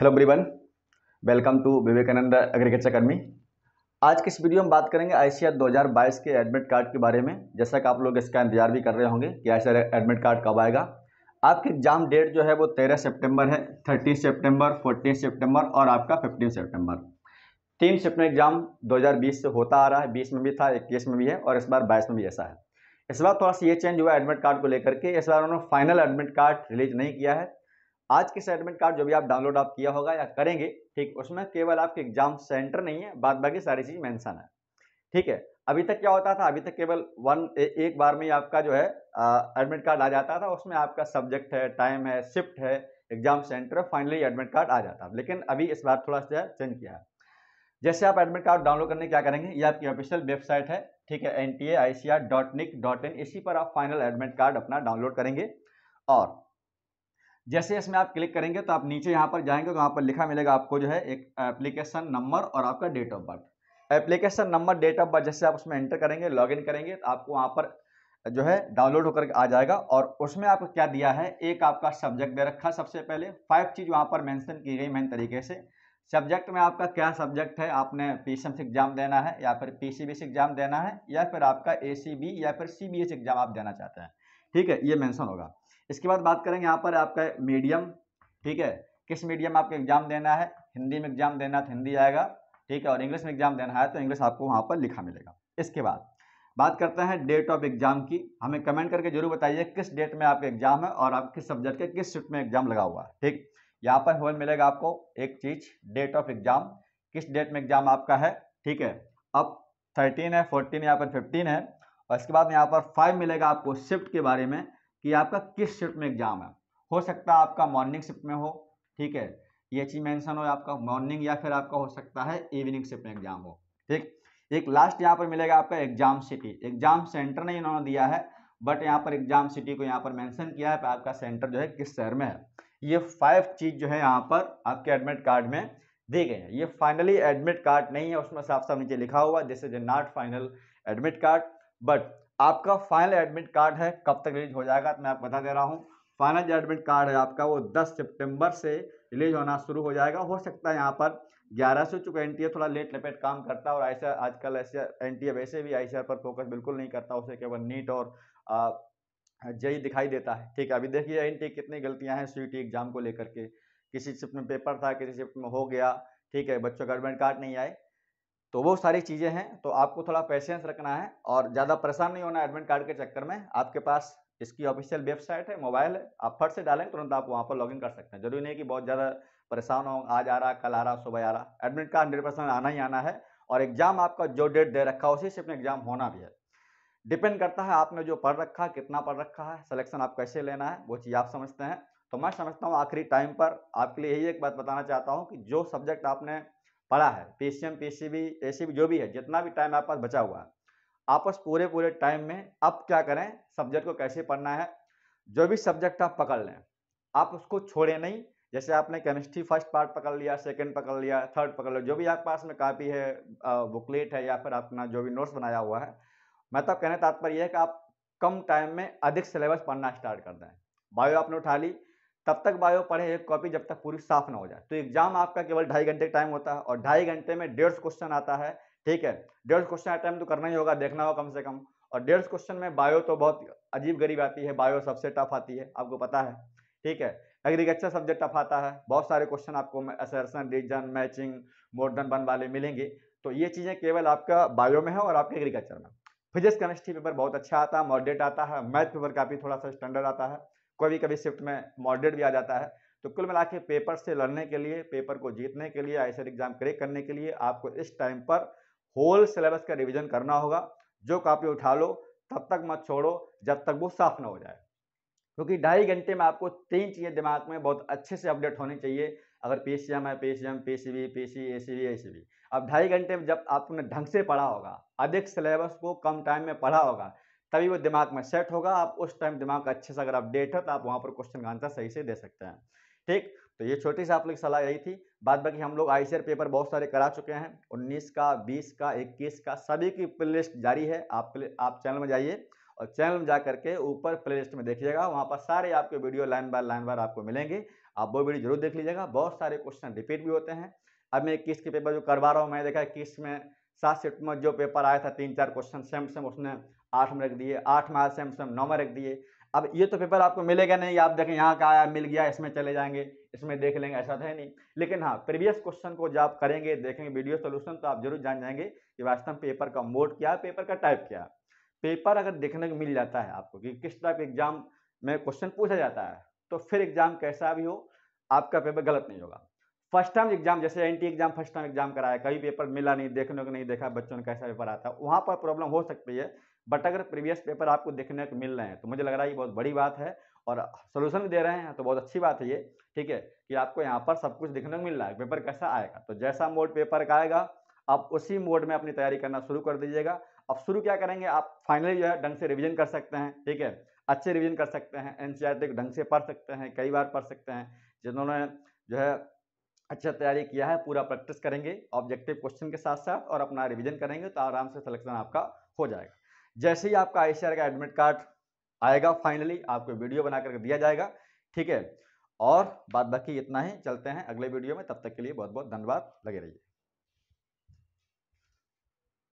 hello ब्रीवन welcome to Vivekananda agriculture academy आज के इस वीडियो में बात करेंगे आई 2022 के एडमिट कार्ड के बारे में जैसा कि आप लोग इसका इंतजार भी कर रहे होंगे कि आई एडमिट कार्ड कब आएगा आपके एग्जाम डेट जो है वो 13 सितंबर है 30 सितंबर 14 सितंबर और आपका 15 सितंबर तीन शिफ्ट एग्जाम दो से होता आ रहा है बीस में भी था इक्कीस में भी है और इस बार बाईस में भी ऐसा है इस बार थोड़ा सा ये चेंज हुआ एडमिट कार्ड को लेकर के इस बार उन्होंने फाइनल एडमिट कार्ड रिलीज नहीं किया है आज के सेटमेंट कार्ड जो भी आप डाउनलोड आप किया होगा या करेंगे ठीक उसमें केवल आपके एग्जाम सेंटर नहीं है बाद बाकी सारी चीज़ मैंसन है ठीक है अभी तक क्या होता था अभी तक केवल वन ए, एक बार में ही आपका जो है एडमिट कार्ड आ जाता था उसमें आपका सब्जेक्ट है टाइम है शिफ्ट है एग्जाम सेंटर है फाइनली एडमिट कार्ड आ जाता लेकिन अभी इस बार थोड़ा सा चेंज किया है जैसे आप एडमिट कार्ड डाउनलोड करने क्या करेंगे ये आपकी ऑफिशियल वेबसाइट है ठीक है N T A I C R dot nic dot in इसी पर आप फाइनल एडमिट कार्ड अपना डाउनलोड करेंगे और जैसे इसमें आप क्लिक करेंगे तो आप नीचे यहाँ पर जाएंगे तो वहाँ पर लिखा मिलेगा आपको जो है एक एप्लीकेशन नंबर और आपका date of birth application number date of birth जैसे आप उसमें एंटर करेंगे लॉगिन करेंगे तो आपको वहाँ पर जो है डाउनलोड होकर आ जाएगा और उसमें आपको क्या दिया है एक आपका सब्जेक्ट दे रखा सबसे पहले फाइव चीज़ वहाँ पर मैंसन की गई मेन तरीके से सब्जेक्ट में आपका क्या सब्जेक्ट है आपने पी एग्ज़ाम देना है या फिर पी एग्ज़ाम देना है या फिर आपका ए या फिर सी एग्ज़ाम आप देना चाहते हैं ठीक है ये मेंशन होगा इसके बाद बात करेंगे यहाँ पर आपका मीडियम ठीक है किस मीडियम आपको एग्जाम देना है हिंदी में एग्जाम देना है तो हिंदी आएगा ठीक है और इंग्लिश में एग्जाम देना है तो इंग्लिश आपको वहाँ पर लिखा मिलेगा इसके बाद बात करते हैं डेट ऑफ एग्जाम की हमें कमेंट करके जरूर बताइए किस डेट में आपका एग्जाम है और आप किस सब्जेक्ट के किस शिफ्ट में एग्जाम लगा हुआ है ठीक यहाँ पर होल मिलेगा आपको एक चीज डेट ऑफ एग्जाम किस डेट में एग्जाम आपका है ठीक है अब थर्टीन है फोर्टीन यहाँ पर फिफ्टीन है और इसके बाद यहाँ पर फाइव मिलेगा आपको शिफ्ट के बारे में कि आपका किस शिफ्ट में एग्जाम है हो सकता है आपका मॉर्निंग शिफ्ट में हो ठीक है ये चीज़ मेंशन हो आपका मॉर्निंग या फिर आपका हो सकता है इवनिंग शिफ्ट में एग्जाम हो ठीक एक लास्ट यहाँ पर मिलेगा आपका एग्जाम सिटी एग्जाम सेंटर नहीं इन्होंने दिया है बट यहाँ पर एग्जाम सिटी को यहाँ पर मैंशन किया है आपका सेंटर जो है किस शहर में है ये फाइव चीज़ जो है यहाँ पर आपके एडमिट कार्ड में दी गई है ये फाइनली एडमिट कार्ड नहीं है उसमें साफ साफ नीचे लिखा हुआ this is a not final admit card but आपका फाइनल एडमिट कार्ड है कब तक रिलीज हो जाएगा तो मैं आपको बता दे रहा हूँ फाइनल जो एडमिट कार्ड है आपका वो 10 सितंबर से रिलीज होना शुरू हो जाएगा हो सकता है यहाँ पर 11 से चूंकि एन थोड़ा लेट लपेट काम करता है और ऐसा आजकल ऐसे एन वैसे भी आई पर फोकस बिल्कुल नहीं करता उसे केवल नीट और जई e e दिखाई देता है ठीक है अभी देखिए एन कितनी गलतियाँ हैं सी एग्जाम e को लेकर के किसी शिफ्ट में पेपर था किसी शिफ्ट में हो गया ठीक है बच्चों का एडमिट कार्ड नहीं आए तो वो सारी चीज़ें हैं तो आपको थोड़ा पेशेंस रखना है और ज़्यादा परेशान नहीं होना एडमिट कार्ड के चक्कर में आपके पास इसकी ऑफिशियल वेबसाइट है मोबाइल है आप फट से डालें तुरंत आप वहाँ पर लॉगिन कर सकते हैं जरूरी नहीं कि बहुत ज़्यादा परेशान हो आज आ रहा कल आ रहा सुबह आ रहा एडमिट कार्ड हंड्रेड परसेंट आना ही आना है और एग्ज़ाम आपका जो डेट दे रखा है उसी से अपने एग्ज़ाम होना भी है डिपेंड करता है आपने जो पढ़ रखा है कितना पढ़ रखा है सिलेक्शन आप कैसे लेना है वो चीज़ आप समझते हैं तो मैं समझता हूँ आखिरी टाइम पर आपके लिए यही एक बात बताना चाहता हूँ कि जो सब्जेक्ट आपने पड़ा है पीसीएम पीसीबी एसीबी जो भी है जितना भी टाइम आपके पास बचा हुआ है आप उस पूरे पूरे टाइम में अब क्या करें सब्जेक्ट को कैसे पढ़ना है जो भी सब्जेक्ट आप पकड़ लें आप उसको छोड़ें नहीं जैसे आपने केमिस्ट्री फर्स्ट पार्ट पकड़ लिया सेकंड पकड़ लिया थर्ड पकड़ लिया जो भी आपके पास में कापी है बुकलेट है या फिर अपना जो भी नोट्स बनाया हुआ है मैं तो कहने तात्पर्य है कि आप कम टाइम में अधिक सिलेबस पढ़ना स्टार्ट कर दें बायो आपने उठा ली तब तक बायो पढ़े एक कॉपी जब तक पूरी साफ ना हो जाए तो एग्जाम आपका केवल ढाई घंटे का टाइम होता है और ढाई घंटे में डेढ़ क्वेश्चन आता है ठीक है डेढ़ क्वेश्चन अटैम्प तो करना ही होगा देखना होगा कम से कम और डेढ़ क्वेश्चन में बायो तो बहुत अजीब गरीब आती है बायो सबसे टफ आती है आपको पता है ठीक है एग्रीकल्चर सब्जेक्ट टफ आता है बहुत सारे क्वेश्चन आपको असरसन रीजन मैचिंग मॉडर्न बन वाले मिलेंगे तो ये चीज़ें केवल आपका बायो में है और आपके एग्रीकल्चर में फिजिक्स केमिस्ट्री पेपर बहुत अच्छा आता है मॉडरेट आता है मैथ पेपर काफ़ी थोड़ा सा स्टैंडर्ड आता है कभी कभी शिफ्ट में मॉडरेट भी आ जाता है तो कुल मिला के पेपर से लड़ने के लिए पेपर को जीतने के लिए आई एग्जाम क्रेक करने के लिए आपको इस टाइम पर होल सिलेबस का रिविजन करना होगा जो कापी उठा लो तब तक मत छोड़ो जब तक वो साफ ना हो जाए क्योंकि ढाई घंटे में आपको तीन चीज़ें दिमाग में बहुत अच्छे से अपडेट होनी चाहिए अगर पी सी एम है P C M P C B P C A C B A C B अब ढाई घंटे में जब आपने ढंग से पढ़ा होगा अधिक सिलेबस को कम टाइम में पढ़ा होगा तभी वो दिमाग में सेट होगा आप उस टाइम दिमाग का अच्छे से अगर अपडेट है तो आप वहाँ पर क्वेश्चन का आंसर सही से दे सकते हैं ठीक तो ये छोटी सी आप लोग सलाह यही थी बाद बाकी हम लोग आई पेपर बहुत सारे करा चुके हैं उन्नीस का बीस का इक्कीस का सभी की प्ले जारी है आप आप चैनल में जाइए और चैनल में जा करके ऊपर प्लेलिस्ट में देखिएगा वहाँ पर सारे आपके वीडियो लाइन बाय लाइन बार आपको मिलेंगे आप वो वीडियो जरूर देख लीजिएगा बहुत सारे क्वेश्चन रिपीट भी होते हैं अब मैं इक्कीस के पेपर जो करवा रहा हूँ मैंने देखा इक्कीस में सात सीट में जो पेपर आया था तीन चार क्वेश्चन सेम सेम उसने आठ में रख दिए आठ में आया सेम नौ में रख दिए अब ये तो पेपर आपको मिलेगा नहीं आप देखें यहाँ का आया मिल गया इसमें चले जाएंगे इसमें देख लेंगे ऐसा था तो नहीं लेकिन हाँ प्रीवियस क्वेश्चन को जब आप करेंगे देखेंगे वीडियो सोल्यूशन तो आप जरूर जान जाएंगे कि वास्तव में पेपर का मोड क्या है पेपर का टाइप क्या है पेपर अगर देखने को मिल जाता है आपको कि किस टाइप एग्जाम में क्वेश्चन पूछा जाता है तो फिर एग्जाम कैसा भी हो आपका पेपर गलत नहीं होगा फर्स्ट टर्म एग्जाम जैसे an exam first term exam कराया कभी पेपर मिला नहीं देखने को नहीं देखा बच्चों ने कैसा पेपर आता है वहाँ पर प्रॉब्लम हो सकती है बट अगर प्रीवियस पेपर आपको देखने को मिल रहे हैं तो मुझे लग रहा है ये बहुत बड़ी बात है और सोल्यूशन दे रहे हैं तो बहुत अच्छी बात है ये ठीक है कि आपको यहाँ पर सब कुछ देखने को मिल रहा है पेपर कैसा आएगा तो जैसा मोड पेपर का आएगा आप उसी मोड में अपनी तैयारी करना शुरू कर दीजिएगा अब शुरू क्या करेंगे आप फाइनली जो है ढंग से रिविज़न कर सकते हैं ठीक है अच्छे रिविज़न कर सकते हैं एन सी ढंग से पढ़ सकते हैं कई बार पढ़ सकते हैं जिन्होंने जो है अच्छा तैयारी किया है पूरा प्रैक्टिस करेंगे ऑब्जेक्टिव क्वेश्चन के साथ साथ और अपना रिवीजन करेंगे तो आराम से सिलेक्शन आपका हो जाएगा जैसे ही आपका आई का एडमिट कार्ड आएगा फाइनली आपको वीडियो बना करके दिया जाएगा ठीक है और बात बाकी इतना ही चलते हैं अगले वीडियो में तब तक के लिए बहुत बहुत धन्यवाद लगे रहिए